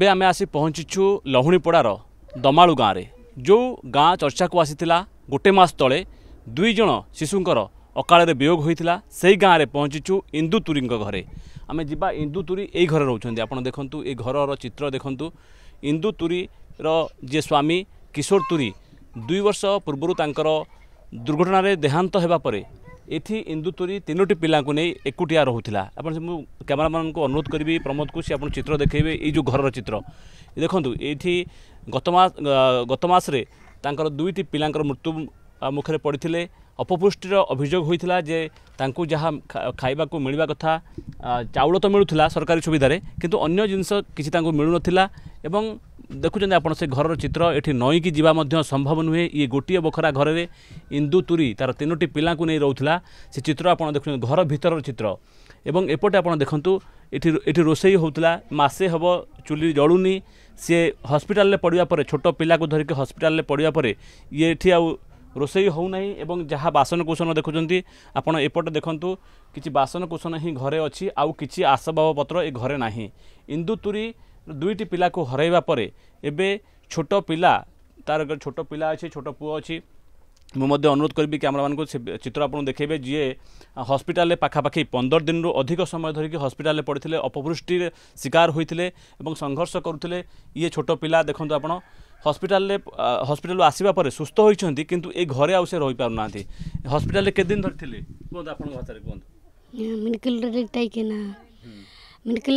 ଏବେ ଆମେ ଆସି ପହଞ୍ଚିଛୁ ଲହୁଣୀପଡ଼ାର ଦମାଳୁ ଗାଁରେ ଯେଉଁ ଗାଁ ଚର୍ଚ୍ଚାକୁ ଆସିଥିଲା ଗୋଟେ ମାସ ତଳେ ଦୁଇ ଜଣ ଶିଶୁଙ୍କର ଅକାଳରେ ବିୟୋଗ ହୋଇଥିଲା ସେହି ଗାଁରେ ପହଞ୍ଚିଛୁ ଇନ୍ଦୁ ତୁରୀଙ୍କ ଘରେ ଆମେ ଯିବା ଇନ୍ଦୁ ତୁରୀ ଏଇ ଘରେ ରହୁଛନ୍ତି ଆପଣ ଦେଖନ୍ତୁ ଏ ଘରର ଚିତ୍ର ଦେଖନ୍ତୁ ଇନ୍ଦୁ ତୁରୀର ଯିଏ ସ୍ୱାମୀ କିଶୋର ତୁରୀ ଦୁଇ ବର୍ଷ ପୂର୍ବରୁ ତାଙ୍କର ଦୁର୍ଘଟଣାରେ ଦେହାନ୍ତ ହେବା ପରେ ଏଠି ଇନ୍ଦୁତୋରୀ ତିନୋଟି ପିଲାଙ୍କୁ ନେଇ ଏକୁଟିଆ ରହୁଥିଲା ଆପଣ ମୁଁ କ୍ୟାମେରାମ୍ୟାନ୍ଙ୍କୁ ଅନୁରୋଧ କରିବି ପ୍ରମୋଦକୁ ସେ ଆପଣ ଚିତ୍ର ଦେଖାଇବେ ଏଇ ଯେଉଁ ଘରର ଚିତ୍ର ଦେଖନ୍ତୁ ଏଇଠି ଗତ ମାସ ଗତ ମାସରେ ତାଙ୍କର ଦୁଇଟି ପିଲାଙ୍କର ମୃତ୍ୟୁ ମୁଖରେ ପଡ଼ିଥିଲେ ଅପପୁଷ୍ଟିର ଅଭିଯୋଗ ହୋଇଥିଲା ଯେ ତାଙ୍କୁ ଯାହା ଖାଇବାକୁ ମିଳିବା କଥା ଚାଉଳ ତ ମିଳୁଥିଲା ସରକାରୀ ସୁବିଧାରେ କିନ୍ତୁ ଅନ୍ୟ ଜିନିଷ କିଛି ତାଙ୍କୁ ମିଳୁନଥିଲା ଏବଂ ଦେଖୁଛନ୍ତି ଆପଣ ସେ ଘରର ଚିତ୍ର ଏଠି ନଈକି ଯିବା ମଧ୍ୟ ସମ୍ଭବ ନୁହେଁ ଇଏ ଗୋଟିଏ ବଖରା ଘରରେ ଇନ୍ଦୁ ତୁରୀ ତା'ର ତିନୋଟି ପିଲାଙ୍କୁ ନେଇ ରହୁଥିଲା ସେ ଚିତ୍ର ଆପଣ ଦେଖୁଛନ୍ତି ଘର ଭିତରର ଚିତ୍ର ଏବଂ ଏପଟେ ଆପଣ ଦେଖନ୍ତୁ ଏଠି ଏଠି ରୋଷେଇ ହେଉଥିଲା ମାସେ ହେବ ଚୁଲି ଜଳୁନି ସିଏ ହସ୍ପିଟାଲରେ ପଡ଼ିବା ପରେ ଛୋଟ ପିଲାକୁ ଧରିକି ହସ୍ପିଟାଲରେ ପଡ଼ିବା ପରେ ଇଏ ଏଠି ଆଉ ରୋଷେଇ ହେଉନାହିଁ ଏବଂ ଯାହା ବାସନକୁସନ ଦେଖୁଛନ୍ତି ଆପଣ ଏପଟେ ଦେଖନ୍ତୁ କିଛି ବାସନକୁସନ ହିଁ ଘରେ ଅଛି ଆଉ କିଛି ଆସବାବପତ୍ର ଏ ଘରେ ନାହିଁ ଇନ୍ଦୁତୁରୀ ଦୁଇଟି ପିଲାକୁ ହରାଇବା ପରେ ଏବେ ଛୋଟ ପିଲା ତାର ଛୋଟ ପିଲା ଅଛି ଛୋଟ ପୁଅ ଅଛି ମୁଁ ମଧ୍ୟ ଅନୁରୋଧ କରିବି କ୍ୟାମେରାମାନଙ୍କୁ ଚିତ୍ର ଆପଣ ଦେଖାଇବେ ଯିଏ ହସ୍ପିଟାଲରେ ପାଖାପାଖି ପନ୍ଦର ଦିନରୁ ଅଧିକ ସମୟ ଧରିକି ହସ୍ପିଟାଲରେ ପଡ଼ିଥିଲେ ଅପବୃଷ୍ଟିରେ ଶିକାର ହୋଇଥିଲେ ଏବଂ ସଂଘର୍ଷ କରୁଥିଲେ ଇଏ ଛୋଟ ପିଲା ଦେଖନ୍ତୁ ଆପଣ হসপিটালে হসপিটালু আসবা পরে সুস্থ হয়েছেন কিন্তু এই ঘরে আউ সে রহিপারু না হসপিটালে কেদিন ধরিলে কুহ আপনার ভাষায় কুহ মেডিকেল মেডিকেল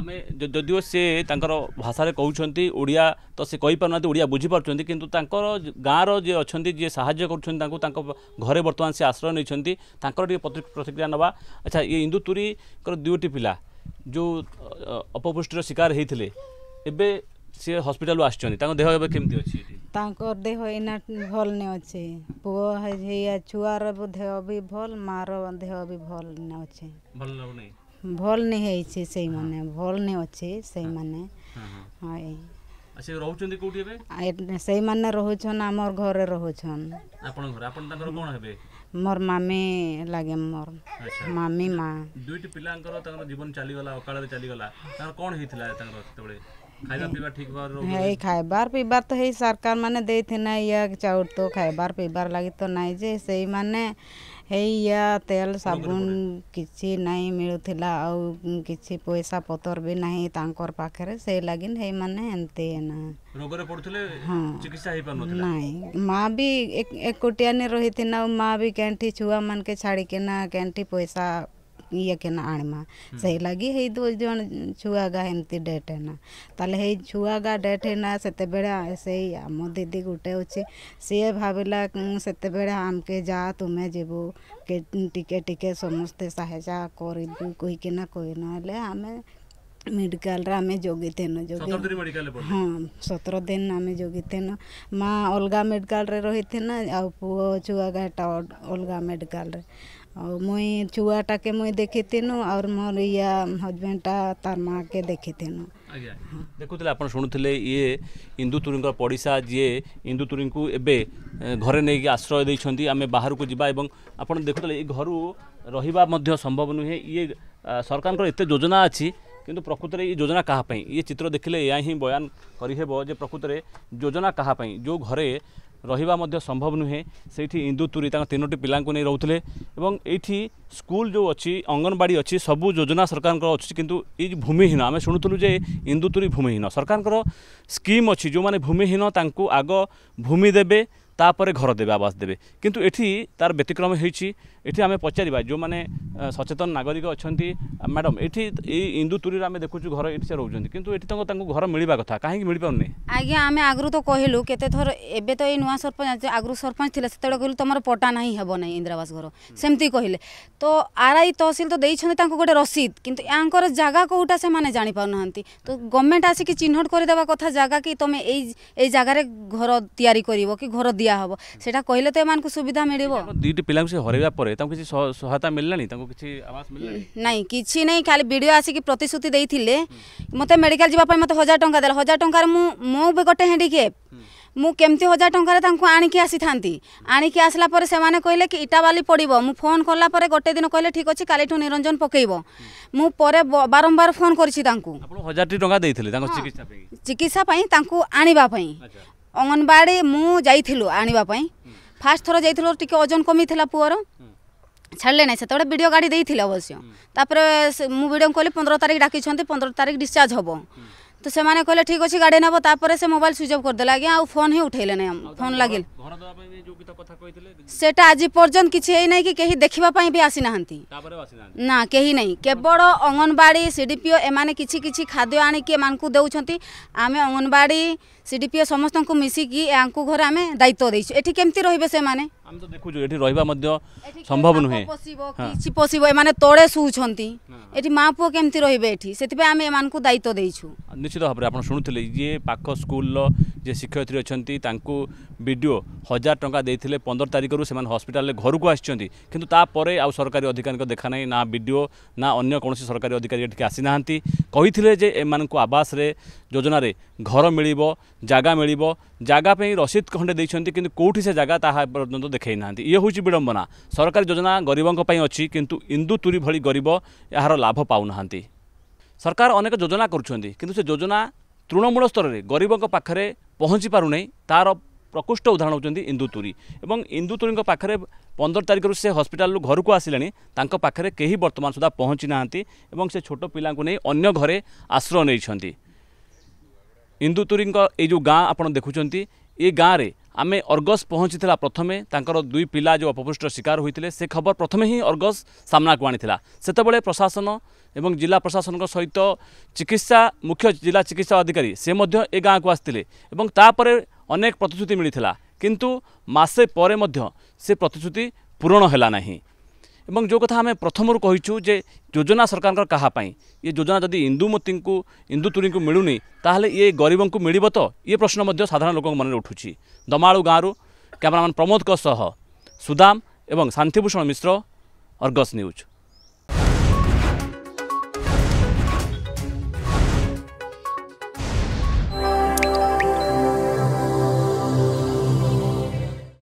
ଆମେ ଯଦିଓ ସେ ତାଙ୍କର ଭାଷାରେ କହୁଛନ୍ତି ଓଡ଼ିଆ ତ ସେ କହିପାରୁନାହାନ୍ତି ଓଡ଼ିଆ ବୁଝିପାରୁଛନ୍ତି କିନ୍ତୁ ତାଙ୍କର ଗାଁର ଯିଏ ଅଛନ୍ତି ଯିଏ ସାହାଯ୍ୟ କରୁଛନ୍ତି ତାଙ୍କୁ ତାଙ୍କ ଘରେ ବର୍ତ୍ତମାନ ସେ ଆଶ୍ରୟ ନେଇଛନ୍ତି ତାଙ୍କର ଟିକେ ପ୍ରତିକ୍ରିୟା ନେବା ଆଚ୍ଛା ଇଏ ଇନ୍ଦୁତୁରୀଙ୍କର ଦୁଇଟି ପିଲା ଯେଉଁ ଅପପୁଷ୍ଟିର ଶିକାର ହେଇଥିଲେ ଏବେ ସିଏ ହସ୍ପିଟାଲରୁ ଆସିଛନ୍ତି ତାଙ୍କ ଦେହ ଏବେ କେମିତି ଅଛି ତାଙ୍କର ଦେହ ଏଇନା ଭଲ ନାଇଁ ଅଛି ପୁଅ ଛୁଆର ଦେହ ବି ଭଲ ମାଆର ଦେହ ବି ଭଲ ନାଇଁ ଅଛି ଭଲ ଲାଗୁନି ଭଲ୍ ନେଇ ହେଇଛି ସେଇମାନେ ଭଲ୍ ନେଇ ଅଛି ସେଇମାନେ ସେ ରହୁଛନ୍ତି କୋଉଠି ଏବେ ସେଇମାନେ ରହୁଛନ୍ ଆମର ଘରେ ରହୁଛନ୍ ଆପଣ ଘରେ ଆପଣ ତାଙ୍କର କ'ଣ ହେବେ ମୋର ମାମି ଲାଗେ ମୋର ମାମି ମା ଦୁଇଟି ପିଲାଙ୍କର ତାଙ୍କର ଜୀବନ ଚାଲିଗଲା ଅକାଳରେ ଚାଲିଗଲା ତାଙ୍କର କ'ଣ ହେଇଥିଲା ତାଙ୍କର ସେତେବେଳେ ହେଇ ଖାଇବାର ପିଇବାର ତ ହେଇ ସରକାର ମାନେ ଦେଇଥିନା ଇଏ ଚାଉଳ ତ ଖାଇବାର ପିଇବାର ଲାଗି ତ ନାଇଁ ଯେ ସେଇମାନେ हेया तेल साबुन किसी नहीं मिलूला आ कि पैसा पतर भी नहीं लगिन हे मैंने हाँ चिकित्सा माँ भी एक, एक कोटिया रही थी ना माँ भी कैंठी छुआ मन के छाड़ी के ना कैंठी पैसा आणमा जन छुआ गा एम डेट है तेल हे छुआ गा डेट है से आम दीदी गोटे अच्छे सी भाला से आमके जा तुम्हें जब टिके टिके समस्ते साहेजा करू कहीकिना कही मेडिकल रे आम जगी थे जोगी हाँ सतर दिन आम जगी थे माँ अलग मेडिकल रही थे ना आ पु छुआ गाटा अलग मेडिकल रे ଆଉ ମୁଇଁ ଛୁଆଟାକେ ମୁଇଁ ଦେଖିଥିନୁ ଆଉର୍ ମୋର ଇୟା ହଜବେଣ୍ଡଟା ତାର ମାଆକେ ଦେଖିଥିନୁ ଦେଖୁଥିଲେ ଆପଣ ଶୁଣୁଥିଲେ ଇଏ ଇନ୍ଦୁତୁରୀଙ୍କ ପଡ଼ିଶା ଯିଏ ଇନ୍ଦୁତୁରୀଙ୍କୁ ଏବେ ଘରେ ନେଇକି ଆଶ୍ରୟ ଦେଇଛନ୍ତି ଆମେ ବାହାରକୁ ଯିବା ଏବଂ ଆପଣ ଦେଖୁଥିଲେ ଏ ଘରୁ ରହିବା ମଧ୍ୟ ସମ୍ଭବ ନୁହେଁ ଇଏ ସରକାରଙ୍କର ଏତେ ଯୋଜନା ଅଛି କିନ୍ତୁ ପ୍ରକୃତରେ ଏ ଯୋଜନା କାହା ପାଇଁ ଇଏ ଚିତ୍ର ଦେଖିଲେ ଏହା ହିଁ ବୟାନ କରିହେବ ଯେ ପ୍ରକୃତରେ ଯୋଜନା କାହା ପାଇଁ ଯେଉଁ ଘରେ ରହିବା ମଧ୍ୟ ସମ୍ଭବ ନୁହେଁ ସେଇଠି ଇନ୍ଦୁତୁରି ତାଙ୍କ ତିନୋଟି ପିଲାଙ୍କୁ ନେଇ ରହୁଥିଲେ ଏବଂ ଏଇଠି ସ୍କୁଲ ଯେଉଁ ଅଛି ଅଙ୍ଗନବାଡ଼ି ଅଛି ସବୁ ଯୋଜନା ସରକାରଙ୍କର ଅଛି କିନ୍ତୁ ଏଇ ଭୂମିହୀନ ଆମେ ଶୁଣୁଥିଲୁ ଯେ ଇନ୍ଦୁତୁରି ଭୂମିହୀନ ସରକାରଙ୍କର ସ୍କିମ୍ ଅଛି ଯେଉଁମାନେ ଭୂମିହୀନ ତାଙ୍କୁ ଆଗ ଭୂମି ଦେବେ ତାପରେ ଘର ଦେବେ ଆବାସ ଦେବେ କିନ୍ତୁ ଏଠି ତାର ବ୍ୟତିକ୍ରମ ହେଇଛି ଏଠି ଆମେ ପଚାରିବା ଯେଉଁମାନେ ସଚେତନ ନାଗରିକ ଅଛନ୍ତି ମ୍ୟାଡ଼ାମ୍ ଏଠି ଏଇ ଇନ୍ଦୁତୁରୀରେ ଆମେ ଦେଖୁଛୁ ଘର ଏଠି ସେ ରହୁଛନ୍ତି କିନ୍ତୁ ଏଠି ତାଙ୍କୁ ତାଙ୍କୁ ଘର ମିଳିବା କଥା କାହିଁକି ମିଳିପାରୁନି ଆଜ୍ଞା ଆମେ ଆଗରୁ ତ କହିଲୁ କେତେ ଥର ଏବେ ତ ଏଇ ନୂଆ ସରପଞ୍ଚ ଆଗରୁ ସରପଞ୍ଚ ଥିଲେ ସେତେବେଳେ କହିଲୁ ତମର ପଟା ନାହିଁ ହେବ ନାହିଁ ଇନ୍ଦିରାବାସ ଘର ସେମିତି କହିଲେ ତ ଆର୍ ଆଇ ତହସିଲ ତ ଦେଇଛନ୍ତି ତାଙ୍କୁ ଗୋଟେ ରସିଦ କିନ୍ତୁ ୟାଙ୍କର ଜାଗା କେଉଁଟା ସେମାନେ ଜାଣିପାରୁନାହାନ୍ତି ତ ଗଭର୍ଣ୍ଣମେଣ୍ଟ ଆସିକି ଚିହ୍ନଟ କରିଦେବା କଥା ଜାଗା କି ତମେ ଏଇ ଏଇ ଜାଗାରେ ଘର ତିଆରି କରିବ କି ଘର दिहब से कहले तो यू सुविधा मिले दुटे पिला हरवा किसी सहायता मिलला नहीं ना कि नहीं खाली विड आसिक प्रतिश्रुति मत मेडिकल जी मत हजार टाँग दे हजार टकर गोटे हेंडिकेप मुमती हजार टकर आसी था आणिक आसलापर से कहले कि इटा बाली पड़ मु फोन कला गोटे दिन कहले ठीक अच्छे काली निरंजन पकेब मु बारंबार फोन कर चिकित्सापी आने ଅଙ୍ଗନବାଡ଼ି ମୁଁ ଯାଇଥିଲୁ ଆଣିବା ପାଇଁ ଫାର୍ଷ୍ଟ ଥର ଯାଇଥିଲୁ ଟିକେ ଓଜନ କମିଥିଲା ପୁଅର ଛାଡ଼ିଲେ ନାହିଁ ସେତେବେଳେ ବିଡ଼ିଓ ଗାଡ଼ି ଦେଇଥିଲେ ଅବଶ୍ୟ ତାପରେ ମୁଁ ବିଡ଼ିଓଙ୍କୁ କହିଲି ପନ୍ଦର ତାରିଖ ଡାକିଛନ୍ତି ପନ୍ଦର ତାରିଖ ଡିସଚାର୍ଜ ହେବ ତ ସେମାନେ କହିଲେ ଠିକ୍ ଅଛି ଗାଡ଼ି ନେବ ତାପରେ ସେ ମୋବାଇଲ ସୁଇଚ୍ ଅଫ୍ କରିଦେଲେ ଆଜ୍ଞା ଆଉ ଫୋନ୍ ହିଁ ଉଠେଇଲେ ନାହିଁ ଫୋନ୍ ଲାଗିଲେ ସେଟା ଆଜି ପର୍ଯ୍ୟନ୍ତ କିଛି ହେଇନାହିଁ କି କେହି ଦେଖିବା ପାଇଁ ବି ଆସିନାହାନ୍ତି ନା କେହି ନାହିଁ କେବଳ anganwadi C D P O ଏମାନେ କିଛି କିଛି ଖାଦ୍ୟ ଆଣିକି ଏମାନଙ୍କୁ ଦେଉଛନ୍ତି ଆମେ ଅଙ୍ଗନବାଡ଼ି সিডিপিও সমস্ত মিশিকি আঙ্কু ঘরে আমি দায়িত্ব দিয়েছি এটি কমিটি রহবে সে আমি তো এটি রহবা মধ্য সম্ভব নুহে কিছু পশিব এমানে তলে শুছন্তি এটি মা পুয়া কেমতি রহবে এটি সেতিপা আমি এমানকু দায়িত্ব দেইছু নিশ্চিত ভাবে আপন শুনুলে যে পাখ স্কুলর যে শিক্ষয়িত্রী অনেক তাঁকু বিডিও হাজার টঙ্কা দিয়ে পনেরো তারিখর সে হসপিটাল ঘরক আসছেন কিন্তু তাপরে আউ সরকারি অধিকারী দেখা নাই না বিডিও না অন্য কোণী সরকারি অধিকারী এটি আসি না কে যে এমানকু আবাসরে যোজনার ঘর মিলব জায়গা মিলব জায়গা পাই রসিদ খণ্ডে দিয়েছেন কিন্তু কোটি সে জায়গা তাহা পর্যন্ত দেখাই না ইয়ে হচ্ছে বিড়ম্বনা সরকারি যোজনা গরিবঙ্ অছি কিন্তু ইন্দু তুরি ভি গরিব এর লাভ পাও না সরকার অনেক যোজনা করছেন কিন্তু সে যোজনা তৃণমূল স্তরের গরিবঙ্ পাখে পৌঁছি পু না তার প্রকৃষ্ট উদাহরণ হচ্ছেন ইন্দু তুরি এবং ইন্দু তুরি পাখে পনেরো তারিখর সে হসপিটাল ঘরক আসলে তাঁর পাখে কেহি বর্তমান সুদ্ধা পৌঁছি না এবং সে ছোট পিলা অন্য ঘরে আশ্রয় নিয়েছেন ଇନ୍ଦୁତୁରୀଙ୍କ ଏଇ ଯେଉଁ ଗାଁ ଆପଣ ଦେଖୁଛନ୍ତି ଏ ଗାଁରେ ଆମେ ଅର୍ଗସ୍ ପହଞ୍ଚିଥିଲା ପ୍ରଥମେ ତାଙ୍କର ଦୁଇ ପିଲା ଯେଉଁ ଅପପୁଷ୍ଟର ଶିକାର ହୋଇଥିଲେ ସେ ଖବର ପ୍ରଥମେ ହିଁ ଅର୍ଗସ୍ ସାମ୍ନାକୁ ଆଣିଥିଲା ସେତେବେଳେ ପ୍ରଶାସନ ଏବଂ ଜିଲ୍ଲା ପ୍ରଶାସନଙ୍କ ସହିତ ଚିକିତ୍ସା ମୁଖ୍ୟ ଜିଲ୍ଲା ଚିକିତ୍ସା ଅଧିକାରୀ ସେ ମଧ୍ୟ ଏ ଗାଁକୁ ଆସିଥିଲେ ଏବଂ ତାପରେ ଅନେକ ପ୍ରତିଶ୍ରୁତି ମିଳିଥିଲା କିନ୍ତୁ ମାସେ ପରେ ମଧ୍ୟ ସେ ପ୍ରତିଶ୍ରୁତି ପୂରଣ ହେଲା ନାହିଁ एवं जो कथा प्रथम योजना सरकार प्रथमना सरकारको योजना इ जो जति हिन्दुमती इन्दु तुरी मिलुन त गरेब् मिल्य त य प्रश्न साधारण लोक मन उठुन्छ दमालु गाँ रु क्यमेरा्यान् प्रमोदको सह एवं शान्तिभूषण मिश्र अर्गस न्यूज